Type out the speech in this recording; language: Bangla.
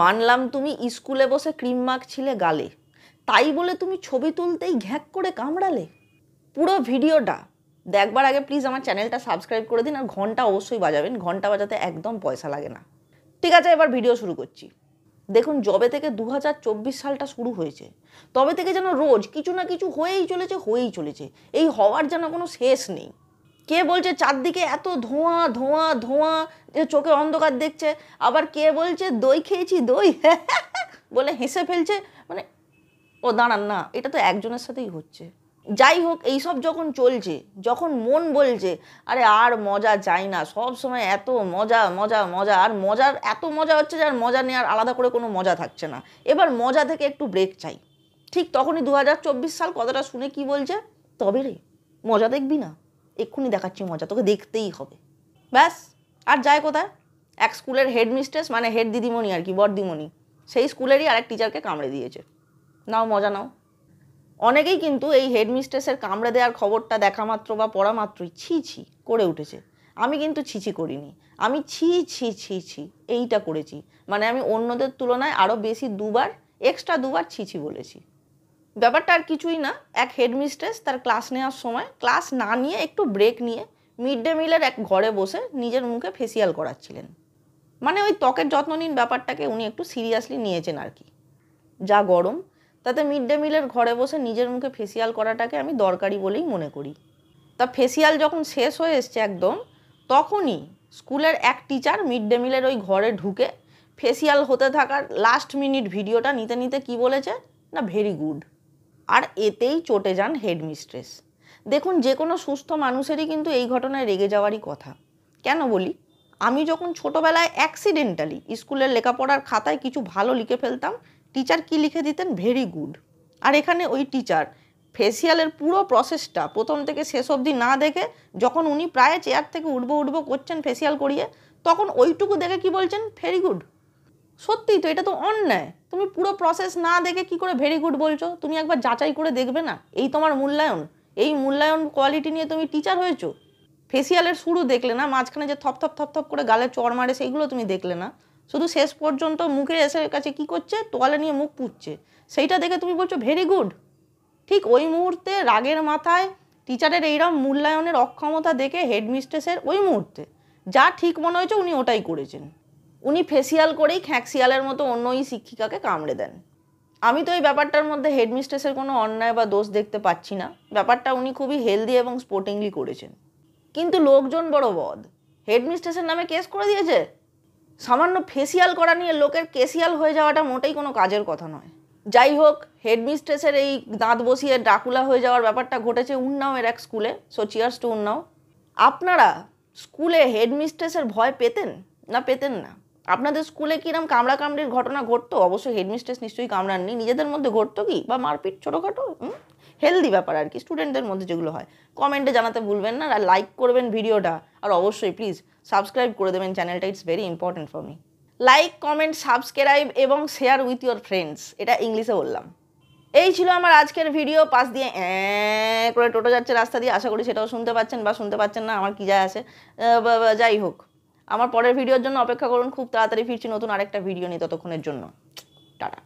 মানলাম তুমি স্কুলে বসে ক্রিম মাখছিলে গালে তাই বলে তুমি ছবি তুলতেই ঘ্যাক করে কামড়ালে পুরো ভিডিওটা দেখবার আগে প্লিজ আমার চ্যানেলটা সাবস্ক্রাইব করে দিন আর ঘন্টা অবশ্যই বাজাবেন ঘন্টা বাজাতে একদম পয়সা লাগে না ঠিক আছে এবার ভিডিও শুরু করছি দেখুন জবে থেকে দু সালটা শুরু হয়েছে তবে থেকে যেন রোজ কিছু না কিছু হয়েই চলেছে হয়েই চলেছে এই হওয়ার যেন কোনো শেষ নেই কে বলছে চারদিকে এত ধোঁয়া ধোঁয়া ধোঁয়া চোখে অন্ধকার দেখছে আবার কে বলছে দই খেয়েছি দই বলে হেসে ফেলছে মানে ও দাঁড়ান না এটা তো একজনের সাথেই হচ্ছে যাই হোক এইসব যখন চলছে যখন মন বলছে আরে আর মজা যাই না সব সময় এত মজা মজা মজা আর মজার এত মজা হচ্ছে যে আর মজা নিয়ে আর আলাদা করে কোনো মজা থাকছে না এবার মজা থেকে একটু ব্রেক চাই ঠিক তখনই দু সাল কথাটা শুনে কি বলছে তবে রে মজা দেখবি না এক্ষুনি দেখাচ্ছি মজা তোকে দেখতেই হবে ব্যাস আর যায় কোথায় এক স্কুলের হেড মিস্ট্রেস মানে হেড দিদিমণি আর কি বড়দিমণি সেই স্কুলেরই আরেক টিচারকে কামড়ে দিয়েছে নাও মজা নাও অনেকেই কিন্তু এই হেডমিস্ট্রেসের কামড়ে দেওয়ার খবরটা দেখা মাত্র বা পড়া মাত্রই ছি ছি করে উঠেছে আমি কিন্তু ছিছি করিনি আমি ছি ছি ছি ছি এইটা করেছি মানে আমি অন্যদের তুলনায় আরও বেশি দুবার এক্সট্রা দুবার ছিছি বলেছি ব্যাপারটা আর কিছুই না এক হেডমিস্ট্রেস তার ক্লাস নেওয়ার সময় ক্লাস না নিয়ে একটু ব্রেক নিয়ে মিড ডে মিলের এক ঘরে বসে নিজের মুখে ফেসিয়াল করাচ্ছিলেন মানে ওই ত্বকের যত্ন নিন ব্যাপারটাকে উনি একটু সিরিয়াসলি নিয়েছেন আর কি যা গরম তাতে মিড ডে মিলের ঘরে বসে নিজের মুখে ফেসিয়াল করাটাকে আমি দরকারি বলেই মনে করি তা ফেসিয়াল যখন শেষ হয়ে এসছে একদম তখনই স্কুলের এক টিচার মিড ডে মিলের ওই ঘরে ঢুকে ফেসিয়াল হতে থাকার লাস্ট মিনিট ভিডিওটা নিতে নিতে কি বলেছে না ভেরি গুড আর এতেই চটে যান হেডমিস্ট্রেস দেখুন যে কোনো সুস্থ মানুষেরই কিন্তু এই ঘটনায় রেগে যাওয়ারই কথা কেন বলি আমি যখন ছোটোবেলায় অ্যাক্সিডেন্টালি স্কুলের লেখাপড়ার খাতায় কিছু ভালো লিখে ফেলতাম টিচার কি লিখে দিতেন ভেরি গুড আর এখানে ওই টিচার ফেসিয়ালের পুরো প্রসেসটা প্রথম থেকে শেষ অবধি না দেখে যখন উনি প্রায় চেয়ার থেকে উঠবো উঠবো করছেন ফেসিয়াল করিয়ে তখন ওইটুকু দেখে কি বলছেন ভেরি গুড সত্যিই তো এটা তো অন্যায় তুমি পুরো প্রসেস না দেখে কি করে ভেরি গুড বলছো তুমি একবার যাচাই করে দেখবে না এই তোমার মূল্যায়ন এই মূল্যায়ন কোয়ালিটি নিয়ে তুমি টিচার হয়েছো ফেসিয়ালের শুরু দেখলে না মাঝখানে যে থপ থপ থপ থপ করে গালে চর মারে সেইগুলো তুমি দেখলে না শুধু শেষ পর্যন্ত মুখে এসে কাছে কি করছে তোয়ালে নিয়ে মুখ পুচ্ছে সেইটা দেখে তুমি বলছো ভেরি গুড ঠিক ওই মুহূর্তে রাগের মাথায় টিচারের এইরকম মূল্যায়নের অক্ষমতা দেখে হেডমিস্ট্রেসের ওই মুহূর্তে যা ঠিক মনে হয়েছে উনি ওটাই করেছেন উনি ফেসিয়াল করেই খ্যাঁকশিয়ালের মতো অন্য ওই শিক্ষিকাকে কামড়ে দেন আমি তো এই ব্যাপারটার মধ্যে হেডমিস্ট্রেসের কোনো অন্যায় বা দোষ দেখতে পাচ্ছি না ব্যাপারটা উনি খুবই হেলদি এবং স্পোর্টিংলি করেছেন কিন্তু লোকজন বড় বদ হেডমিস্ট্রেসের নামে কেস করে দিয়েছে সামান্য ফেসিয়াল করা নিয়ে লোকের কেসিয়াল হয়ে যাওয়াটা মোটেই কোনো কাজের কথা নয় যাই হোক হেডমিস্ট্রেসের এই দাঁত বসিয়ে ডাকুলা হয়ে যাওয়ার ব্যাপারটা ঘটেছে উন্নাও এর এক স্কুলে সো চিয়ার্স টু উন্নাও আপনারা স্কুলে হেডমিস্ট্রেসের ভয় পেতেন না পেতেন না আপনাদের স্কুলে কিরম কামড়া কামড়ির ঘটনা ঘটতো অবশ্যই হেডমিস্ট্রেস নিশ্চয়ই কামড়াননি নিজেদের মধ্যে ঘটতো কি বা মারপিট ছোটোখাটো হেলদি ব্যাপার আর কি স্টুডেন্টদের মধ্যে যেগুলো হয় কমেন্টে জানাতে ভুলবেন না আর লাইক করবেন ভিডিওটা আর অবশ্যই প্লিজ সাবস্ক্রাইব করে দেবেন চ্যানেলটা it's very important for me like comment subscribe এবং শেয়ার উইথ ইয়োর ফ্রেন্ডস এটা ইংলিশে বললাম এই ছিল আমার আজকের ভিডিও পাশ দিয়ে করে টোটো যাচ্ছে রাস্তা দিয়ে আশা করি সেটাও শুনতে পাচ্ছেন বা শুনতে পাচ্ছেন না আমার কী যায় আছে যাই হোক আমার পরের ভিডিওর জন্য অপেক্ষা করুন খুব তাড়াতাড়ি ফিরছি নতুন আরেকটা ভিডিও নিয়ে ততক্ষণের জন্য টাটা